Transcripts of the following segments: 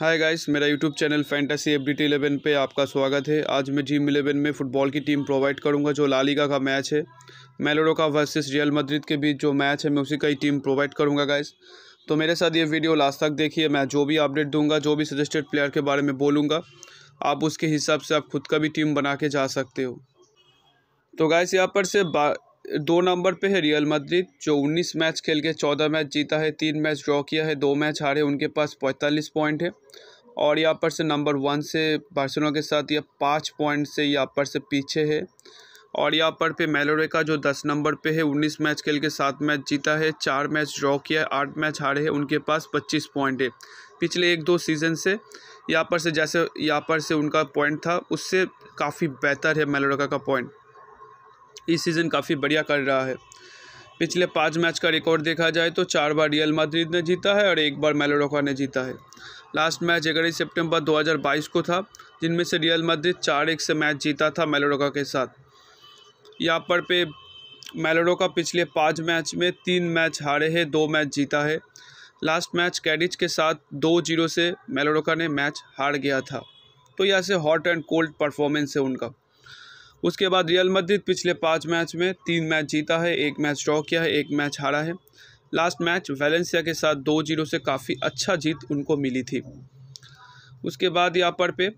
हाय guys मेरा YouTube channel fantasy F D eleven पे आपका स्वागत है आज मैं जीम इलेवन में फुटबॉल की टीम प्रोवाइड करूंगा जो लालीगा का मैच है मेलोडो का वर्सेस रियल मद्रिद के बीच जो मैच है मैं उसी का ही टीम प्रोवाइड करूंगा गाइस तो मेरे साथ ये वीडियो लास्ट तक देखिए मैं जो भी अपडेट दूँगा जो भी सजेस्टेड प्लेयर के बारे में बोलूँगा आप उसके हिसाब से आप खुद का भी टीम बना के जा सकते हो तो गाइस यहाँ पर से दो नंबर पे है रियल मद्रिद जो 19 मैच खेल के 14 मैच जीता है तीन मैच ड्रॉ किया है दो मैच हारे उनके पास 45 पॉइंट है और यहाँ पर से नंबर वन से बार्सिलोना के साथ यह पाँच पॉइंट से यहाँ पर से पीछे है और यहाँ पर पे मेलोरे का जो दस नंबर पे है उन्नीस मैच खेल के सात मैच जीता है चार मैच ड्रॉ किया है आठ मैच हारे हैं उनके पास पच्चीस पॉइंट है पिछले एक दो सीज़न से यहाँ पर से जैसे यहाँ पर से उनका पॉइंट था उससे काफ़ी बेहतर है मेलोरेका का पॉइंट इस सीज़न काफ़ी बढ़िया कर रहा है पिछले पाँच मैच का रिकॉर्ड देखा जाए तो चार बार रियल माद्रिद ने जीता है और एक बार मेलोडोका ने जीता है लास्ट मैच ग्यारह सितंबर 2022 को था जिनमें से रियल माद्रिद चार एक से मैच जीता था मेलोडोका के साथ यहाँ पर पे मेलोडोका पिछले पाँच मैच में तीन मैच हारे हैं दो मैच जीता है लास्ट मैच कैडिज के साथ दो जीरो से मेलोडोका ने मैच हार गया था तो यहाँ से हॉट एंड कोल्ड परफॉर्मेंस है उनका उसके बाद रियल मद्रिद पिछले पाँच मैच में तीन मैच जीता है एक मैच ड्रॉ किया है एक मैच हारा है लास्ट मैच वैलेंसिया के साथ दो जीरो से काफ़ी अच्छा जीत उनको मिली थी उसके बाद यहाँ पर पे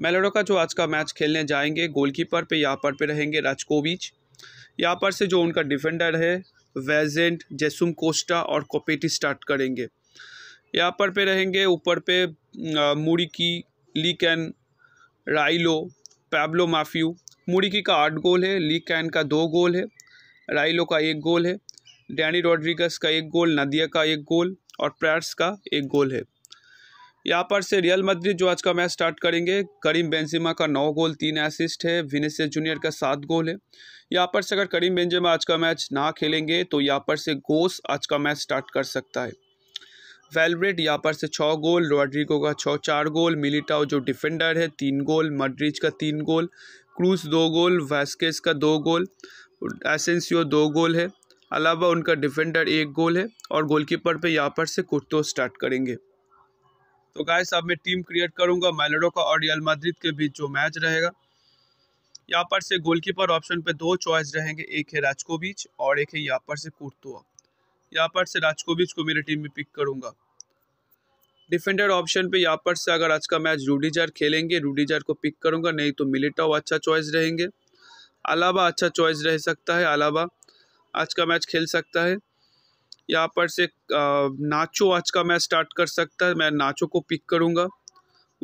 मेलोडो का जो आज का मैच खेलने जाएंगे गोलकीपर पे यहाँ पर पे रहेंगे राजकोविच यहाँ पर से जो उनका डिफेंडर है वेजेंट जैसुम कोस्टा और कोपेटी स्टार्ट करेंगे यहाँ पर पे रहेंगे ऊपर पे मुड़ी की लीकन राइलो पैब्लो माफ्यू मुड़ीकी का आठ गोल है ली कैन का दो गोल है राइलो का एक गोल है डैनी रॉड्रिगस का एक गोल नदिया का एक गोल और प्रैट्स का एक गोल है यहाँ पर से रियल मद्रिद जो आज का मैच स्टार्ट करेंगे करीम बेंजिमा का नौ गोल तीन असिस्ट है विनेसियस जूनियर का सात गोल है यहाँ पर से अगर करीम बेंजिमा आज का मैच ना खेलेंगे तो यहाँ पर से गोस आज का मैच स्टार्ट कर सकता है वेलब्रेड यहाँ पर से छः गोल रॉड्रिगो का छः चार गोल मिलिटाओ जो डिफेंडर है तीन गोल मड्रिज का तीन गोल क्रूस दो गोल वास्केस का दो गोल एसेंसियो दो गोल है अलावा उनका डिफेंडर एक गोल है और गोलकीपर पे यहाँ पर से कुर्तो स्टार्ट करेंगे तो गाय अब मैं टीम क्रिएट करूँगा मैलडो का और रियल माद्रिद के बीच जो मैच रहेगा यहाँ पर से गोलकीपर ऑप्शन पे दो चॉइस रहेंगे एक है राजकोविच और एक है यहाँ पर से कुर्तुआ यहाँ पर से राजकोविच को मेरी टीम में पिक करूँगा डिफेंडर ऑप्शन पे यहाँ पर से अगर आज का मैच रूडीजार खेलेंगे रूडीजार को पिक करूँगा नहीं तो मिलिटाओ अच्छा चॉइस रहेंगे अलावा अच्छा चॉइस रह सकता है अलावा आज का मैच खेल सकता है यहाँ पर से नाचो आज का मैच स्टार्ट कर सकता है मैं नाचो को पिक करूँगा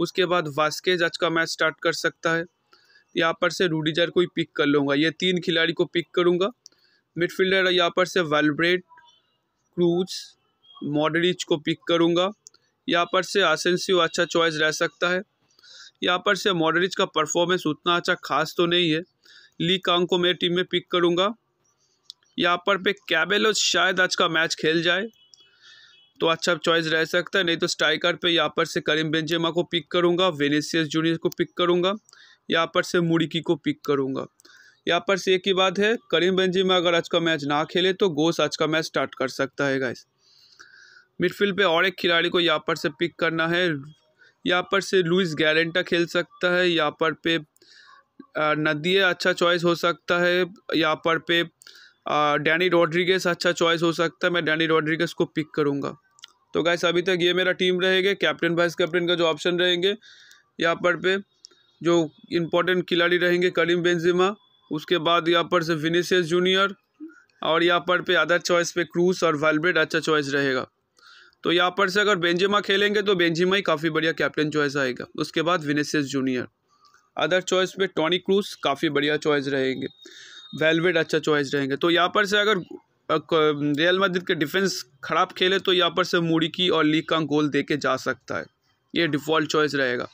उसके बाद वास्केज आज का मैच स्टार्ट कर सकता है यहाँ पर से रूडीजर को ही पिक कर लूँगा ये तीन खिलाड़ी को पिक करूँगा मिडफील्डर यहाँ पर से वेलब्रेड क्रूज मॉडरिच को पिक करूँगा यहाँ पर से आसेंसिव अच्छा चॉइस रह सकता है यहाँ पर से मॉडरिच का परफॉर्मेंस उतना अच्छा खास तो नहीं है ली कांग को मेरी टीम में पिक करूँगा यहाँ पर पे कैबेलो शायद आज का मैच खेल जाए तो अच्छा चॉइस रह सकता है नहीं तो स्ट्राइकर पे यहाँ पर से करीम बेंजेमा को पिक करूँगा वेनेसियस जूनियर को पिक करूँगा यहाँ पर से मुड़की को पिक करूँगा यहाँ पर से एक ही बात है करीम बेंजेमा अगर आज का मैच ना खेले तो गोस आज का मैच स्टार्ट कर सकता है गाइस मिडफील्ड पे और एक खिलाड़ी को यहाँ पर से पिक करना है यहाँ पर से लुइस गैरेंटा खेल सकता है यहाँ पर पे नदिया अच्छा चॉइस हो सकता है यहाँ पर पे डैनी रॉड्रिगेस अच्छा चॉइस हो सकता है मैं डैनी रॉड्रिगेस को पिक करूँगा तो गाइस अभी तक ये मेरा टीम रहेगा कैप्टन वाइस कैप्टन का जो ऑप्शन रहेंगे यहाँ पर पे जो इम्पोर्टेंट खिलाड़ी रहेंगे करीम बेंजिमा उसके बाद यहाँ पर से विनीसियस जूनियर और यहाँ पर पे अदर चॉइस पे क्रूस और वेलब्रेड अच्छा चॉइस रहेगा तो यहाँ पर से अगर बेंजिमा खेलेंगे तो बेंजिमा ही काफ़ी बढ़िया कैप्टन चॉइस आएगा उसके बाद विनेसियस जूनियर अदर चॉइस पे टॉनी क्रूज काफ़ी बढ़िया चॉइस रहेंगे वेलवेड अच्छा चॉइस रहेंगे तो यहाँ पर से अगर रियल मस्जिद के डिफेंस खराब खेले तो यहाँ पर से मुड़की और लीग का गोल दे के जा सकता है ये डिफ़ॉल्ट चॉइस रहेगा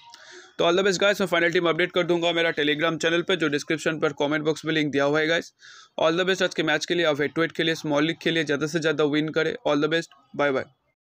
तो ऑल द बेस्ट गाइस मैं फाइनल टीम अपडेट कर दूंगा मेरा टेलीग्राम चैनल पे जो डिस्क्रिप्शन पर कमेंट बॉक्स में लिंक दिया हुआ है गाइस ऑल द बेस्ट आज के मैच के लिए आप हेड टू हेड के लिए स्मॉल लीग के लिए ज़्यादा से ज़्यादा विन करें all the best bye bye